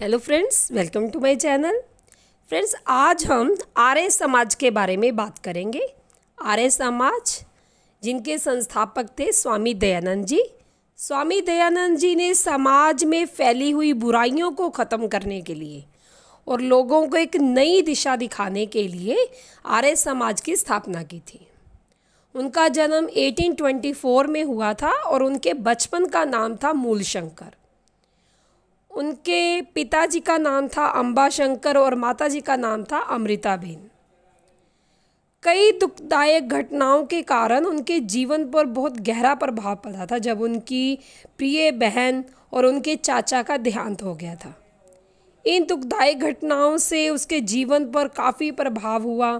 hello friends welcome to my channel friends आज हम आर्य समाज के बारे में बात करेंगे आर्य समाज जिनके संस्थापक थे स्वामी दयानंद जी स्वामी दयानंद जी ने समाज में फैली हुई बुराइयों को ख़त्म करने के लिए और लोगों को एक नई दिशा दिखाने के लिए आर्य समाज की स्थापना की थी उनका जन्म 1824 में हुआ था और उनके बचपन का नाम था मूलशंकर उनके पिताजी का नाम था अम्बा शंकर और माताजी का नाम था अमृताबेन कई दुखदायक घटनाओं के कारण उनके जीवन पर बहुत गहरा प्रभाव पड़ा था जब उनकी प्रिय बहन और उनके चाचा का देहांत हो गया था इन दुखदायक घटनाओं से उसके जीवन पर काफ़ी प्रभाव हुआ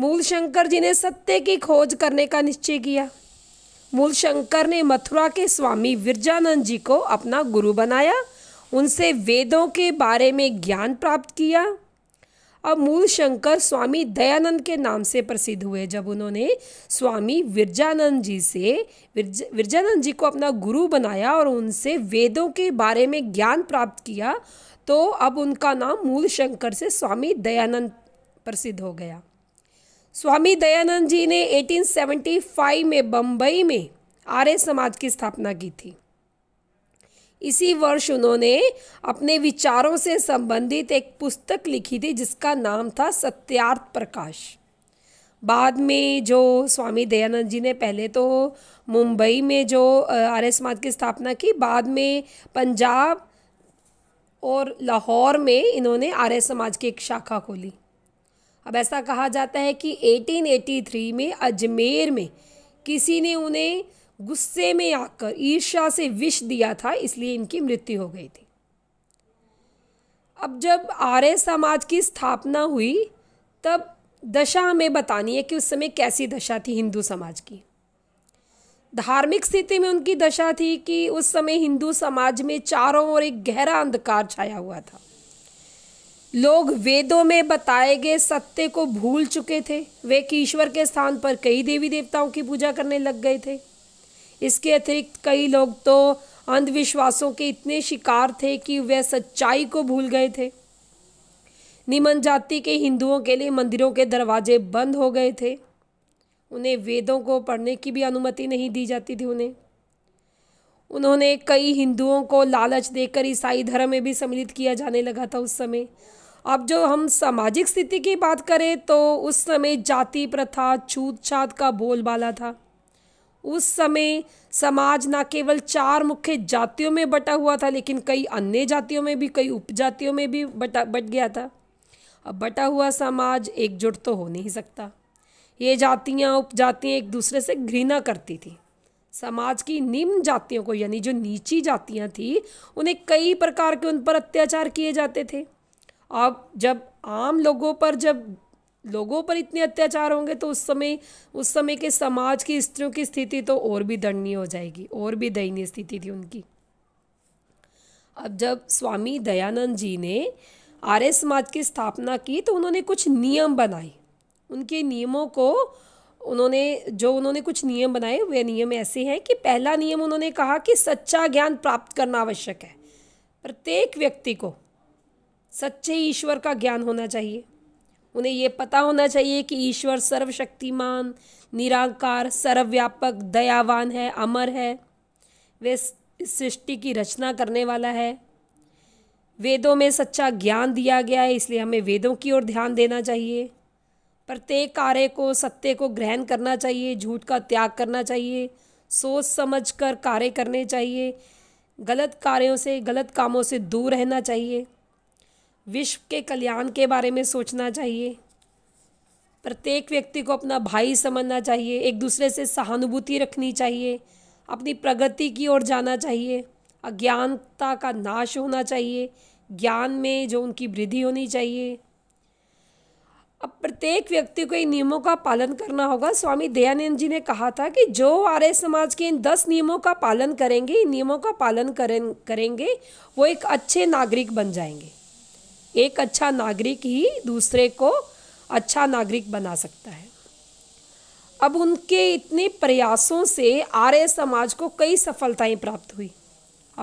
मूल शंकर जी ने सत्य की खोज करने का निश्चय किया मूल शंकर ने मथुरा के स्वामी विरजानंद जी को अपना गुरु बनाया उनसे वेदों के बारे में ज्ञान प्राप्त किया अब मूल शंकर स्वामी दयानंद के नाम से प्रसिद्ध हुए जब उन्होंने स्वामी विरजानंद जी से विरज विरजानंद जी को अपना गुरु बनाया और उनसे वेदों के बारे में ज्ञान प्राप्त किया तो अब उनका नाम मूल शंकर से स्वामी दयानंद प्रसिद्ध हो गया स्वामी दयानंद जी ने 1875 में बम्बई में आर्य समाज की स्थापना की थी इसी वर्ष उन्होंने अपने विचारों से संबंधित एक पुस्तक लिखी थी जिसका नाम था सत्यार्थ प्रकाश बाद में जो स्वामी दयानंद जी ने पहले तो मुंबई में जो आर एस समाज की स्थापना की बाद में पंजाब और लाहौर में इन्होंने आर एस समाज की एक शाखा खोली अब ऐसा कहा जाता है कि 1883 में अजमेर में किसी ने उन्हें गुस्से में आकर ईर्ष्या से विष दिया था इसलिए इनकी मृत्यु हो गई थी अब जब आर्य समाज की स्थापना हुई तब दशा हमें बतानी है कि उस समय कैसी दशा थी हिंदू समाज की धार्मिक स्थिति में उनकी दशा थी कि उस समय हिंदू समाज में चारों ओर एक गहरा अंधकार छाया हुआ था लोग वेदों में बताए गए सत्य को भूल चुके थे वे कि ईश्वर के स्थान पर कई देवी देवताओं की पूजा करने लग गए थे इसके अतिरिक्त कई लोग तो अंधविश्वासों के इतने शिकार थे कि वे सच्चाई को भूल गए थे निमन जाति के हिंदुओं के लिए मंदिरों के दरवाजे बंद हो गए थे उन्हें वेदों को पढ़ने की भी अनुमति नहीं दी जाती थी उन्हें उन्होंने कई हिंदुओं को लालच देकर ईसाई धर्म में भी सम्मिलित किया जाने लगा था उस समय अब जो हम सामाजिक स्थिति की बात करें तो उस समय जाति प्रथा छूत छात का बोलबाला था उस समय समाज न केवल चार मुख्य जातियों में बटा हुआ था लेकिन कई अन्य जातियों में भी कई उपजातियों में भी बटा बट गया था अब बटा हुआ समाज एकजुट तो हो नहीं सकता ये जातियाँ उपजातियाँ एक दूसरे से घृणा करती थी समाज की निम्न जातियों को यानी जो नीची जातियाँ थी उन्हें कई प्रकार के उन पर अत्याचार किए जाते थे अब जब आम लोगों पर जब लोगों पर इतने अत्याचार होंगे तो उस समय उस समय के समाज की स्त्रियों की स्थिति तो और भी दंडनीय हो जाएगी और भी दयनीय स्थिति थी उनकी अब जब स्वामी दयानंद जी ने आर्य समाज की स्थापना की तो उन्होंने कुछ नियम बनाए उनके नियमों को उन्होंने जो उन्होंने कुछ नियम बनाए वे नियम ऐसे हैं कि पहला नियम उन्होंने कहा कि सच्चा ज्ञान प्राप्त करना आवश्यक है प्रत्येक व्यक्ति को सच्चे ईश्वर का ज्ञान होना चाहिए उन्हें ये पता होना चाहिए कि ईश्वर सर्वशक्तिमान निराकार सर्वव्यापक दयावान है अमर है वे सृष्टि की रचना करने वाला है वेदों में सच्चा ज्ञान दिया गया है इसलिए हमें वेदों की ओर ध्यान देना चाहिए प्रत्येक कार्य को सत्य को ग्रहण करना चाहिए झूठ का त्याग करना चाहिए सोच समझ कर कार्य करने चाहिए गलत कार्यों से गलत कामों से दूर रहना चाहिए विश्व के कल्याण के बारे में सोचना चाहिए प्रत्येक व्यक्ति को अपना भाई समझना चाहिए एक दूसरे से सहानुभूति रखनी चाहिए अपनी प्रगति की ओर जाना चाहिए अज्ञानता का नाश होना चाहिए ज्ञान में जो उनकी वृद्धि होनी चाहिए अब प्रत्येक व्यक्ति को इन नियमों का पालन करना होगा स्वामी दयानंद जी ने कहा था कि जो आर्य समाज के इन दस नियमों का पालन करेंगे इन नियमों का पालन करें करेंगे वो एक अच्छे नागरिक बन जाएंगे एक अच्छा नागरिक ही दूसरे को अच्छा नागरिक बना सकता है अब उनके इतने प्रयासों से आर्य समाज को कई सफलताएं प्राप्त हुई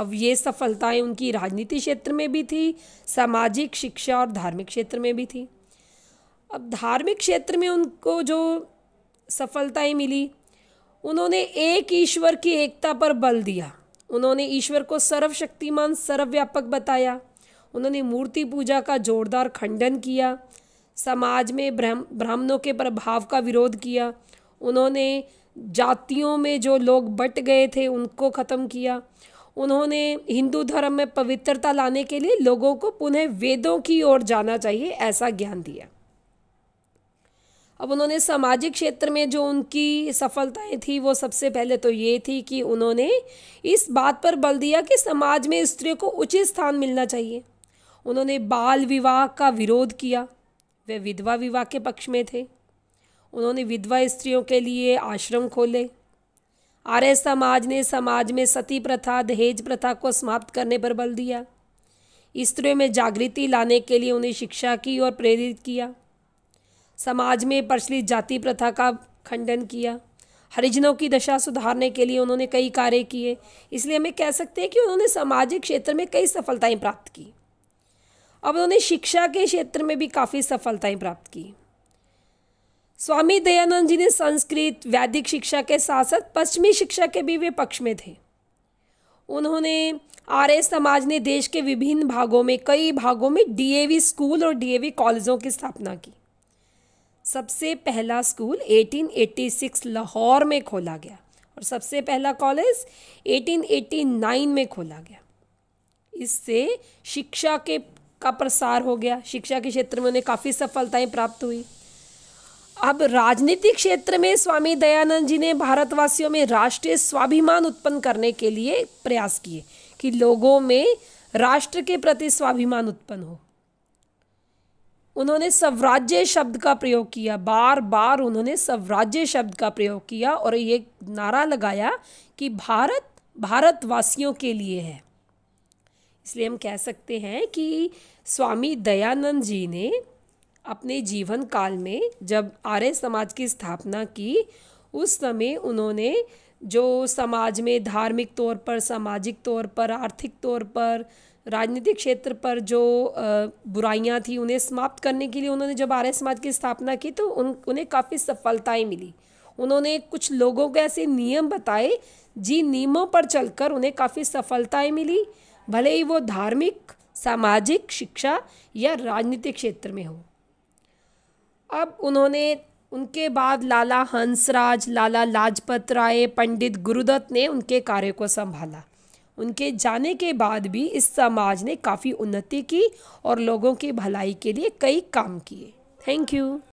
अब ये सफलताएं उनकी राजनीति क्षेत्र में भी थी सामाजिक शिक्षा और धार्मिक क्षेत्र में भी थी अब धार्मिक क्षेत्र में उनको जो सफलताएं मिली उन्होंने एक ईश्वर की एकता पर बल दिया उन्होंने ईश्वर को सर्वशक्तिमान सर्वव्यापक बताया उन्होंने मूर्ति पूजा का जोरदार खंडन किया समाज में ब्राह्म ब्राह्मणों के प्रभाव का विरोध किया उन्होंने जातियों में जो लोग बट गए थे उनको ख़त्म किया उन्होंने हिंदू धर्म में पवित्रता लाने के लिए लोगों को पुनः वेदों की ओर जाना चाहिए ऐसा ज्ञान दिया अब उन्होंने सामाजिक क्षेत्र में जो उनकी सफलताएं थी वो सबसे पहले तो ये थी कि उन्होंने इस बात पर बल दिया कि समाज में स्त्रियों को उचित स्थान मिलना चाहिए उन्होंने बाल विवाह का विरोध किया वे विधवा विवाह के पक्ष में थे उन्होंने विधवा स्त्रियों के लिए आश्रम खोले आर्य समाज ने समाज में सती प्रथा दहेज प्रथा को समाप्त करने पर बल दिया स्त्रियों में जागृति लाने के लिए उन्हें शिक्षा की और प्रेरित किया समाज में प्रचलित जाति प्रथा का खंडन किया हरिजनों की दशा सुधारने के लिए उन्होंने कई कार्य किए इसलिए हमें कह सकते हैं कि उन्होंने सामाजिक क्षेत्र में कई सफलताएं प्राप्त की अब उन्होंने शिक्षा के क्षेत्र में भी काफ़ी सफलताएं प्राप्त की स्वामी दयानंद जी ने संस्कृत वैदिक शिक्षा के साथ साथ पश्चिमी शिक्षा के भी वे पक्ष में थे उन्होंने आर्य समाज ने देश के विभिन्न भागों में कई भागों में डीएवी स्कूल और डीएवी कॉलेजों की स्थापना की सबसे पहला स्कूल 1886 लाहौर में खोला गया और सबसे पहला कॉलेज 1889 में खोला गया इससे शिक्षा के का प्रसार हो गया शिक्षा के क्षेत्र में उन्हें काफ़ी सफलताएं प्राप्त हुई अब राजनीतिक क्षेत्र में स्वामी दयानंद जी ने भारतवासियों में राष्ट्रीय स्वाभिमान उत्पन्न करने के लिए प्रयास किए कि लोगों में राष्ट्र के प्रति स्वाभिमान उत्पन्न हो उन्होंने स्वराज्य शब्द का प्रयोग किया बार बार उन्होंने स्वराज्य शब्द का प्रयोग किया और ये नारा लगाया कि भारत भारतवासियों के लिए है इसलिए हम कह सकते हैं कि स्वामी दयानंद जी ने अपने जीवन काल में जब आर्य समाज की स्थापना की उस समय उन्होंने जो समाज में धार्मिक तौर पर सामाजिक तौर पर आर्थिक तौर पर राजनीतिक क्षेत्र पर जो बुराइयां थी उन्हें समाप्त करने के लिए उन्होंने जब आर्य समाज की स्थापना की तो उन उन्हें काफ़ी सफलताएं मिली उन्होंने कुछ लोगों को ऐसे नियम बताए जिन नियमों पर चलकर उन्हें काफ़ी सफलताएं मिली भले ही वो धार्मिक सामाजिक शिक्षा या राजनीतिक क्षेत्र में हो अब उन्होंने उनके बाद लाला हंसराज लाला लाजपत राय पंडित गुरुदत्त ने उनके कार्य को संभाला उनके जाने के बाद भी इस समाज ने काफ़ी उन्नति की और लोगों की भलाई के लिए कई काम किए थैंक यू